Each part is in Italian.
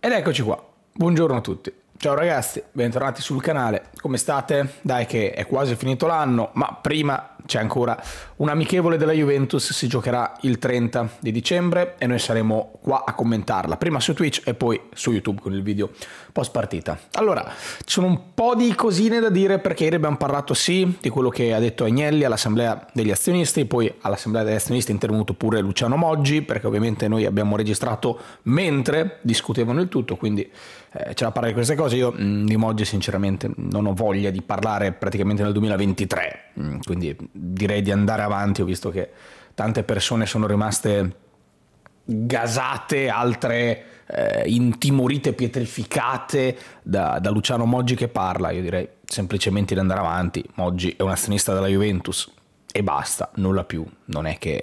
Ed eccoci qua, buongiorno a tutti. Ciao ragazzi, bentornati sul canale, come state? Dai che è quasi finito l'anno, ma prima c'è ancora un amichevole della Juventus, si giocherà il 30 di dicembre e noi saremo qua a commentarla, prima su Twitch e poi su YouTube con il video post partita. Allora, ci sono un po' di cosine da dire perché ieri abbiamo parlato sì di quello che ha detto Agnelli all'assemblea degli azionisti, poi all'assemblea degli azionisti è intervenuto pure Luciano Moggi perché ovviamente noi abbiamo registrato mentre discutevano il tutto, quindi eh, c'era da parlare di queste cose. Io mh, mm, di Moggi sinceramente non ho voglia di parlare praticamente nel 2023, mh, mm, quindi direi di andare avanti, ho visto che tante persone sono rimaste gasate, altre eh, intimorite, pietrificate da, da, Luciano Moggi che parla. Io direi semplicemente di andare avanti. Moggi è un azionista della Juventus e basta, nulla più. Non è che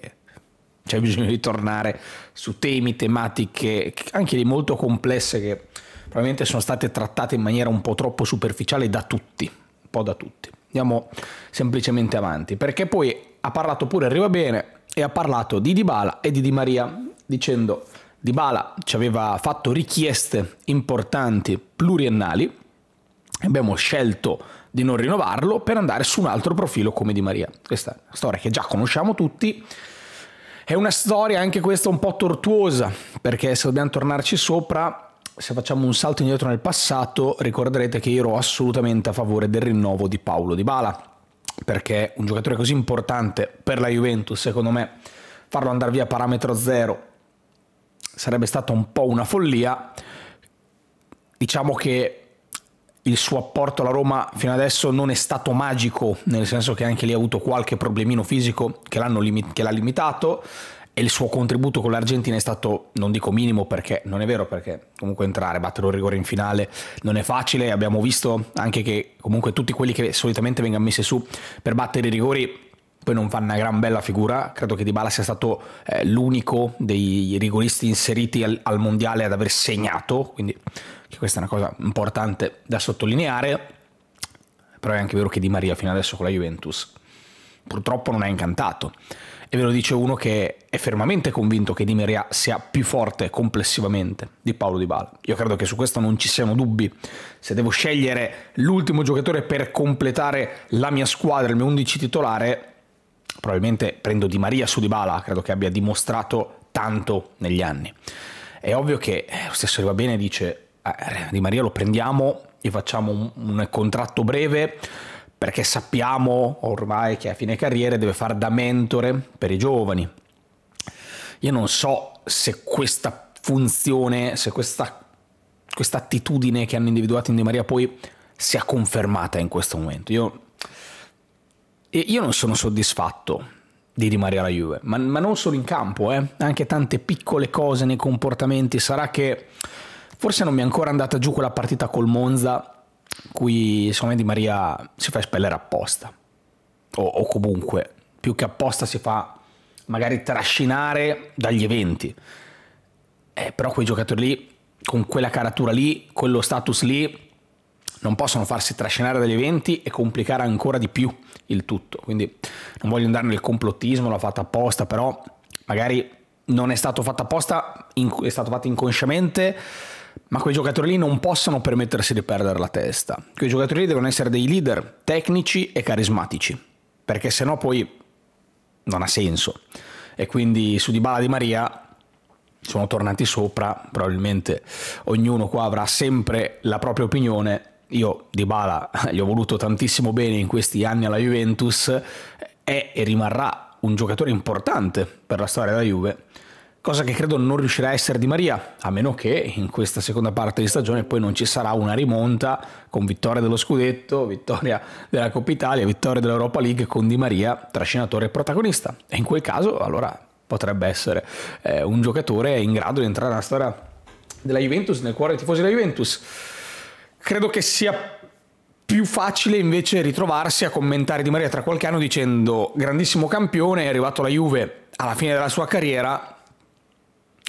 c'è bisogno di tornare su temi, tematiche, anche di molto complesse che probabilmente sono state trattate in maniera un po' troppo superficiale da tutti, un po' da tutti andiamo semplicemente avanti, perché poi ha parlato pure Arriva Bene e ha parlato di Dybala e di Di Maria, dicendo Dybala ci aveva fatto richieste importanti pluriennali, abbiamo scelto di non rinnovarlo per andare su un altro profilo come Di Maria. Questa è una storia che già conosciamo tutti, è una storia anche questa un po' tortuosa, perché se dobbiamo tornarci sopra se facciamo un salto indietro nel passato, ricorderete che io ero assolutamente a favore del rinnovo di Paolo Di Bala, perché un giocatore così importante per la Juventus, secondo me, farlo andare via a parametro zero sarebbe stata un po' una follia. Diciamo che il suo apporto alla Roma fino adesso non è stato magico, nel senso che anche lì ha avuto qualche problemino fisico che, che l'ha limitato, e il suo contributo con l'Argentina è stato, non dico minimo perché non è vero, perché comunque entrare, battere un rigore in finale non è facile, abbiamo visto anche che comunque tutti quelli che solitamente vengono messi su per battere i rigori poi non fanno una gran bella figura, credo che Di Bala sia stato eh, l'unico dei rigoristi inseriti al, al mondiale ad aver segnato, quindi questa è una cosa importante da sottolineare, però è anche vero che Di Maria fino adesso con la Juventus purtroppo non è incantato. E ve lo dice uno che è fermamente convinto che Di Maria sia più forte complessivamente di Paolo Di Bala. Io credo che su questo non ci siano dubbi. Se devo scegliere l'ultimo giocatore per completare la mia squadra, il mio 11 titolare, probabilmente prendo Di Maria su Di Bala, credo che abbia dimostrato tanto negli anni. È ovvio che eh, lo stesso va bene dice eh, Di Maria lo prendiamo, gli facciamo un, un contratto breve perché sappiamo ormai che a fine carriera deve fare da mentore per i giovani. Io non so se questa funzione, se questa questa attitudine che hanno individuato in Di Maria poi sia confermata in questo momento. Io, io non sono soddisfatto di Di Maria alla Juve, ma, ma non solo in campo, eh. anche tante piccole cose nei comportamenti. Sarà che forse non mi è ancora andata giù quella partita col Monza cui secondo me Di Maria si fa espellere apposta, o, o comunque più che apposta si fa magari trascinare dagli eventi. Eh, però quei giocatori lì, con quella caratura lì, quello status lì, non possono farsi trascinare dagli eventi e complicare ancora di più il tutto. Quindi non voglio andare nel complottismo, l'ha fatto apposta, però magari non è stato fatto apposta, è stato fatto inconsciamente ma quei giocatori lì non possono permettersi di perdere la testa. Quei giocatori lì devono essere dei leader tecnici e carismatici, perché sennò poi non ha senso. E quindi su Dybala di Maria sono tornati sopra, probabilmente ognuno qua avrà sempre la propria opinione. Io Dybala gli ho voluto tantissimo bene in questi anni alla Juventus, è e rimarrà un giocatore importante per la storia della Juve cosa che credo non riuscirà a essere Di Maria, a meno che in questa seconda parte di stagione poi non ci sarà una rimonta con vittoria dello scudetto, vittoria della Coppa Italia, vittoria dell'Europa League con Di Maria trascinatore e protagonista. E in quel caso allora potrebbe essere eh, un giocatore in grado di entrare nella storia della Juventus, nel cuore dei tifosi della Juventus. Credo che sia più facile invece ritrovarsi a commentare Di Maria tra qualche anno dicendo grandissimo campione, è arrivato la Juve alla fine della sua carriera,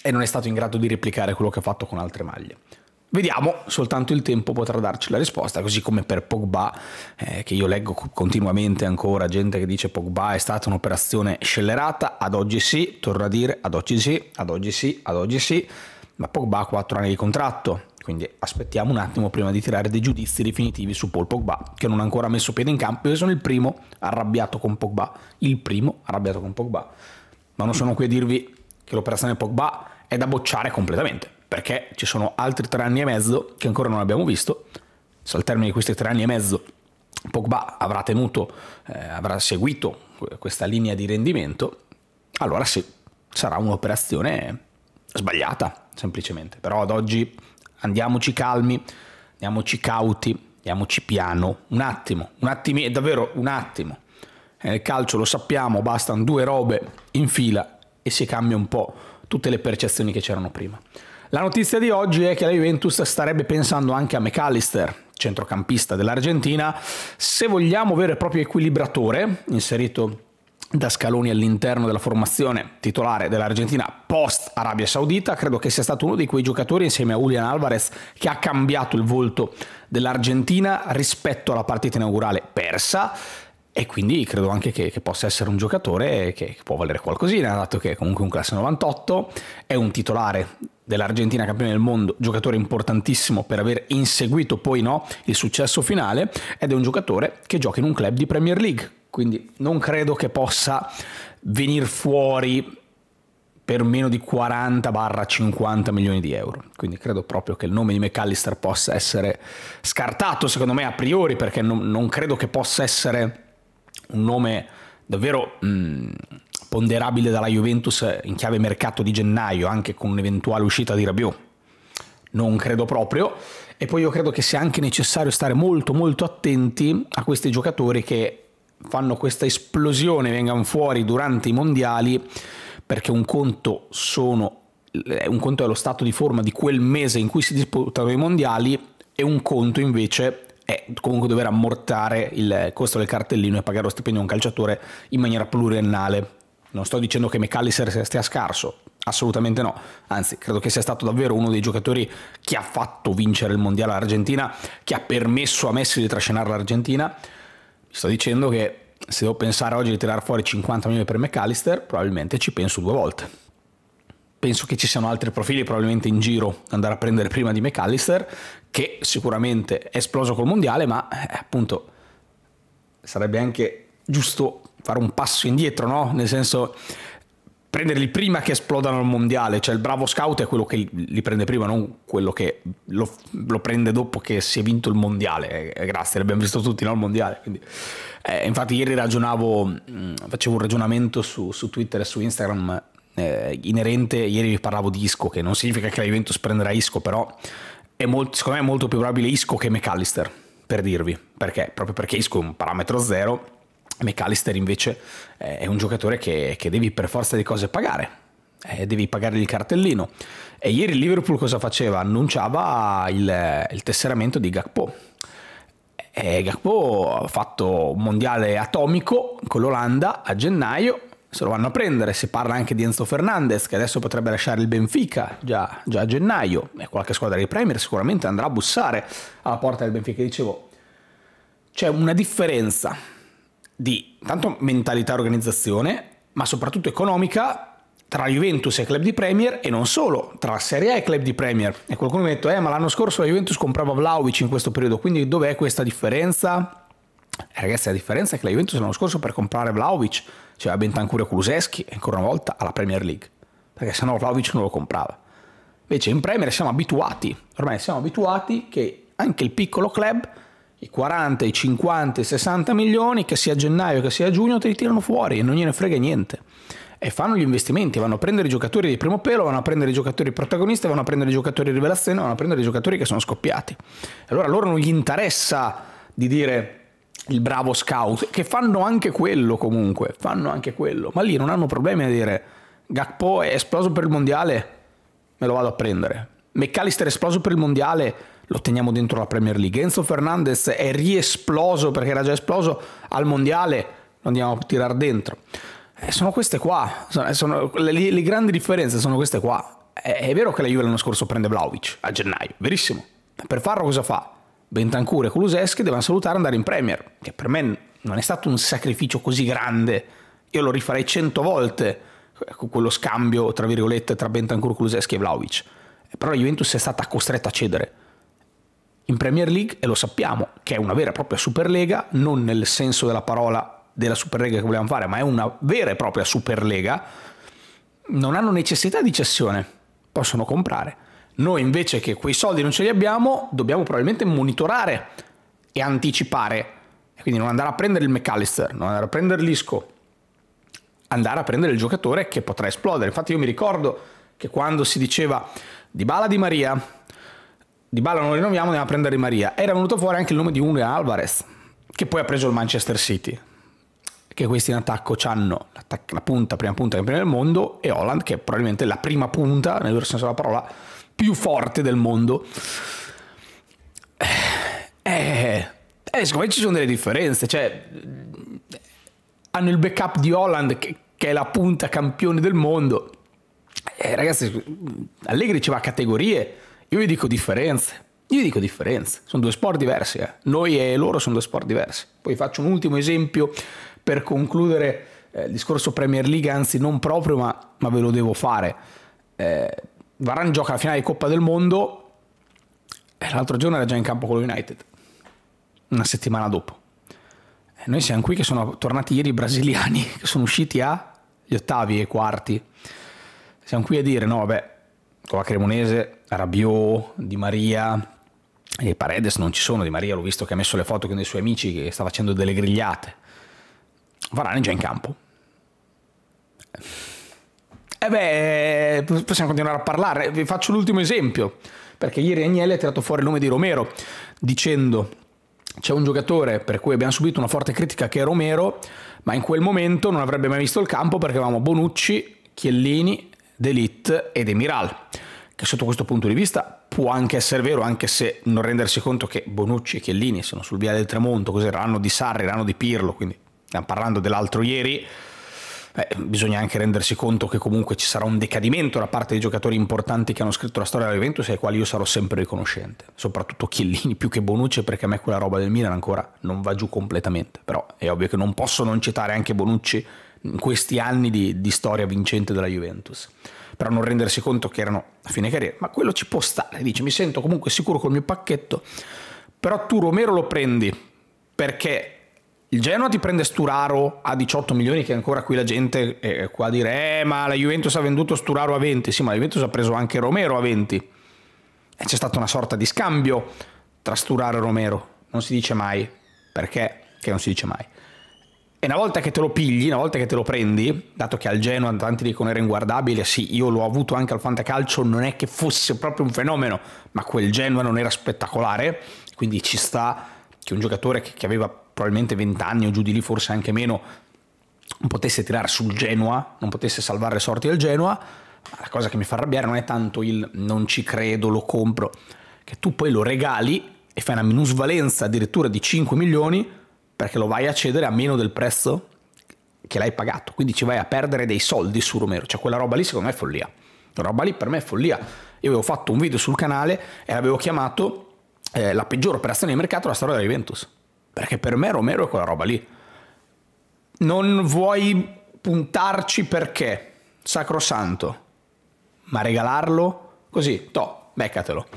e non è stato in grado di replicare quello che ha fatto con altre maglie. Vediamo, soltanto il tempo potrà darci la risposta, così come per Pogba, eh, che io leggo continuamente ancora gente che dice Pogba è stata un'operazione scellerata, ad oggi sì, torno a dire ad oggi sì, ad oggi sì, ad oggi sì, ma Pogba ha 4 anni di contratto, quindi aspettiamo un attimo prima di tirare dei giudizi definitivi su Paul Pogba, che non ha ancora messo piede in campo, io sono il primo arrabbiato con Pogba, il primo arrabbiato con Pogba, ma non sono qui a dirvi che l'operazione Pogba è da bocciare completamente, perché ci sono altri tre anni e mezzo che ancora non abbiamo visto. Se al termine di questi tre anni e mezzo Pogba avrà tenuto, eh, avrà seguito questa linea di rendimento, allora sì, sarà un'operazione sbagliata, semplicemente. Però ad oggi andiamoci calmi, andiamoci cauti, andiamoci piano, un attimo, un attimo, davvero un attimo. Nel calcio lo sappiamo, bastano due robe in fila e si cambia un po' tutte le percezioni che c'erano prima. La notizia di oggi è che la Juventus starebbe pensando anche a McAllister, centrocampista dell'Argentina, se vogliamo vero e proprio equilibratore, inserito da Scaloni all'interno della formazione titolare dell'Argentina post Arabia Saudita, credo che sia stato uno di quei giocatori insieme a Julian Alvarez che ha cambiato il volto dell'Argentina rispetto alla partita inaugurale persa e quindi credo anche che, che, possa essere un giocatore che, che può valere qualcosina, dato che è comunque un classe 98, è un titolare dell'Argentina campione del mondo, giocatore importantissimo per aver inseguito poi no, il successo finale ed è un giocatore che gioca in un club di Premier League, quindi non credo che possa venire fuori per meno di 40-50 milioni di euro. Quindi credo proprio che il nome di McAllister possa essere scartato, secondo me, a priori, perché non, non credo che possa essere un nome davvero mh, mm, ponderabile dalla Juventus in chiave mercato di gennaio, anche con un'eventuale uscita di Rabiot. Non credo proprio. E poi io credo che sia anche necessario stare molto molto attenti a questi giocatori che fanno questa esplosione, vengano fuori durante i mondiali, perché un conto, sono, eh, un conto è lo stato di forma di quel mese in cui si disputano i mondiali e un conto invece e comunque dover ammortare il costo del cartellino e pagare lo stipendio a un calciatore in maniera pluriennale. Non sto dicendo che McAllister stia scarso, assolutamente no, anzi credo che sia stato davvero uno dei giocatori che ha fatto vincere il mondiale all'Argentina, che ha permesso a Messi di trascinare l'Argentina. sto dicendo che se devo pensare oggi di tirare fuori 50 milioni per McAllister, probabilmente ci penso due volte. Penso che ci siano altri profili probabilmente in giro andare a prendere prima di McAllister che sicuramente è esploso col mondiale, ma eh, appunto sarebbe anche giusto fare un passo indietro, no? Nel senso prenderli prima che esplodano al mondiale, cioè il bravo scout è quello che li prende prima, non quello che lo, lo prende dopo che si è vinto il mondiale, eh, eh grazie, l'abbiamo visto tutti, no? Il mondiale. Quindi, eh, infatti ieri ragionavo, mm, facevo un ragionamento su, su Twitter e su Instagram eh, inerente, ieri vi parlavo di Isco, che non significa che la Juventus prenderà Isco, però è molto, secondo me è molto più probabile Isco che McAllister, per dirvi, perché proprio perché Isco è un parametro zero, McAllister invece è un giocatore che, che devi per forza di cose pagare. Eh, devi pagare il cartellino. E ieri il Liverpool cosa faceva? Annunciava il, il tesseramento di Gakpo. E eh, Gakpo ha fatto un mondiale atomico con l'Olanda a gennaio se lo vanno a prendere, si parla anche di Enzo Fernandez che adesso potrebbe lasciare il Benfica già, già a gennaio e qualche squadra di Premier sicuramente andrà a bussare alla porta del Benfica, dicevo c'è una differenza di tanto mentalità e organizzazione ma soprattutto economica tra Juventus e club di Premier e non solo, tra Serie A e club di Premier. E qualcuno mi ha detto, eh, ma l'anno scorso la Juventus comprava Vlaovic in questo periodo, quindi dov'è questa differenza? Eh, ragazzi, la differenza è che la Juventus l'anno scorso per comprare Vlaovic c'era cioè, Bentancur e Kuluseschi ancora una volta alla Premier League, perché sennò Vlaovic non lo comprava. Invece in Premier siamo abituati, ormai siamo abituati che anche il piccolo club, i 40, i 50, i 60 milioni, che sia a gennaio, che sia a giugno, te li tirano fuori e non gliene frega niente. E fanno gli investimenti, vanno a prendere i giocatori di primo pelo, vanno a prendere i giocatori protagonisti, vanno a prendere i giocatori di rivelazione, vanno a prendere i giocatori che sono scoppiati. Allora a loro non gli interessa di dire il bravo scout, che fanno anche quello comunque, fanno anche quello, ma lì non hanno problemi a dire Gakpo è esploso per il mondiale, me lo vado a prendere. McAllister è esploso per il mondiale, lo teniamo dentro la Premier League. Enzo Fernandez è riesploso perché era già esploso al mondiale, lo andiamo a tirare dentro. Eh, sono queste qua, eh, sono, sono, le, le, grandi differenze sono queste qua. È, eh, è vero che la Juve l'anno scorso prende Vlaovic a gennaio, verissimo. Per farlo cosa fa? Bentancur e Kuluseschi devono salutare e andare in Premier, che per me non è stato un sacrificio così grande, io lo rifarei cento volte eh, quello scambio tra virgolette tra Bentancur, Kuluseschi e Vlaovic, però la Juventus è stata costretta a cedere in Premier League e lo sappiamo che è una vera e propria Superlega, non nel senso della parola della Superlega che volevamo fare, ma è una vera e propria Superlega, non hanno necessità di cessione, possono comprare noi invece che quei soldi non ce li abbiamo, dobbiamo probabilmente monitorare e anticipare. E Quindi non andare a prendere il McAllister, non andare a prendere l'Isco, andare a prendere il giocatore che potrà esplodere. Infatti io mi ricordo che quando si diceva di Bala di Maria, di Bala non rinnoviamo, andiamo a prendere di Maria, era venuto fuori anche il nome di Julian Alvarez, che poi ha preso il Manchester City che questi in attacco hanno la punta, prima punta che prende il mondo, e Holland, che è probabilmente la prima punta, nel vero senso della parola, più forte del mondo. Eh, eh, secondo me ci sono delle differenze. Cioè, hanno il backup di Holland, che, che è la punta campione del mondo. Eh, ragazzi, Allegri ci va a categorie. Io vi dico differenze. Io dico differenze. Sono due sport diversi. Eh. Noi e loro sono due sport diversi. Poi faccio un ultimo esempio per concludere eh, il discorso Premier League, anzi non proprio, ma, ma ve lo devo fare. Eh, Varane gioca la finale di Coppa del Mondo e l'altro giorno era già in campo con lo United, una settimana dopo. E noi siamo qui che sono tornati ieri i brasiliani che sono usciti agli ottavi e quarti. Siamo qui a dire, no vabbè, con la Cremonese, Rabiot, Di Maria, e Paredes non ci sono, Di Maria l'ho visto che ha messo le foto con i suoi amici che sta facendo delle grigliate. Varane è già in campo. E eh beh, eh, possiamo continuare a parlare. Vi faccio l'ultimo esempio, perché ieri Agnelli ha tirato fuori il nome di Romero dicendo c'è un giocatore per cui abbiamo subito una forte critica che è Romero, ma in quel momento non avrebbe mai visto il campo perché avevamo Bonucci, Chiellini, Delit ed Emiral, che sotto questo punto di vista può anche essere vero, anche se non rendersi conto che Bonucci e Chiellini sono sul viale del tramonto, cos'era l'anno di Sarri, l'anno di Pirlo, quindi stiamo parlando dell'altro ieri, Beh, bisogna anche rendersi conto che comunque ci sarà un decadimento da parte dei giocatori importanti che hanno scritto la storia della Juventus e ai quali io sarò sempre riconoscente, soprattutto Chiellini più che Bonucci perché a me quella roba del Milan ancora non va giù completamente, però è ovvio che non posso non citare anche Bonucci in questi anni di, di storia vincente della Juventus però non rendersi conto che erano a fine carriera, ma quello ci può stare, dice mi sento comunque sicuro col mio pacchetto, però tu Romero lo prendi perché il Genoa ti prende Sturaro a 18 milioni, che ancora qui la gente eh, è qua a dire, eh, ma la Juventus ha venduto Sturaro a 20, sì, ma la Juventus ha preso anche Romero a 20. E c'è stata una sorta di scambio tra Sturaro e Romero, non si dice mai, perché? Che non si dice mai. E una volta che te lo pigli, una volta che te lo prendi, dato che al Genoa tanti dicono era inguardabile, sì, io l'ho avuto anche al Fantacalcio, non è che fosse proprio un fenomeno, ma quel Genoa non era spettacolare, quindi ci sta che un giocatore che, che aveva probabilmente 20 anni o giù di lì, forse anche meno, non potesse tirare sul Genoa, non potesse salvare le sorti del Genoa, ma la cosa che mi fa arrabbiare non è tanto il non ci credo, lo compro, che tu poi lo regali e fai una minusvalenza addirittura di 5 milioni perché lo vai a cedere a meno del prezzo che l'hai pagato, quindi ci vai a perdere dei soldi su Romero, cioè quella roba lì secondo me è follia, quella roba lì per me è follia, io avevo fatto un video sul canale e avevo chiamato eh, la peggiore operazione di mercato la storia della Juventus, perché per me Romero è quella roba lì. Non vuoi puntarci perché, sacrosanto, ma regalarlo così, to, beccatelo.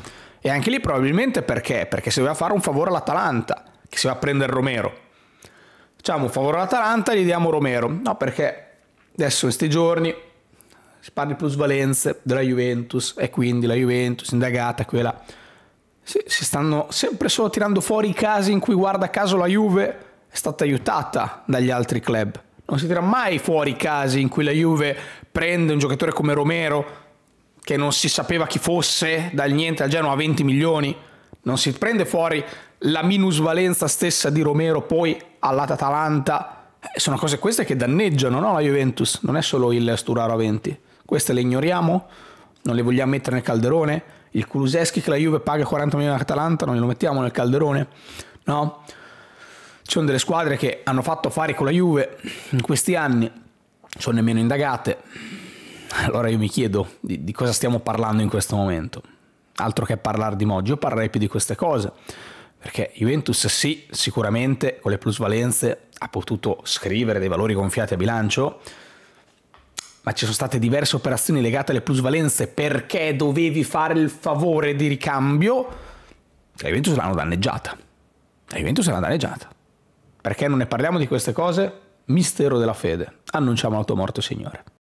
E anche lì probabilmente perché? Perché si doveva fare un favore all'Atalanta, che si va a prendere Romero. Facciamo un favore all'Atalanta e gli diamo Romero. No, perché adesso in questi giorni si parla di plusvalenze della Juventus e quindi la Juventus indagata quella si, si stanno sempre solo tirando fuori i casi in cui guarda caso la Juve è stata aiutata dagli altri club. Non si tira mai fuori i casi in cui la Juve prende un giocatore come Romero che non si sapeva chi fosse, dal niente al Genoa a 20 milioni. Non si prende fuori la minusvalenza stessa di Romero poi all'Atalanta. Eh, sono cose queste che danneggiano no, la Juventus, non è solo il Sturaro a 20. Queste le ignoriamo? Non le vogliamo mettere nel calderone? il Kuluseschi che la Juve paga 40 milioni all'Atalanta, non glielo mettiamo nel calderone? No? Ci sono delle squadre che hanno fatto affari con la Juve in questi anni, sono nemmeno indagate. Allora io mi chiedo di, di cosa stiamo parlando in questo momento. Altro che parlare di Moggio, io parlerei più di queste cose. Perché Juventus sì, sicuramente con le plusvalenze ha potuto scrivere dei valori gonfiati a bilancio, ma ci sono state diverse operazioni legate alle plusvalenze perché dovevi fare il favore di ricambio, la Juventus l'hanno danneggiata. La Juventus l'hanno danneggiata. Perché non ne parliamo di queste cose? Mistero della fede. Annunciamo la tua morte, Signore.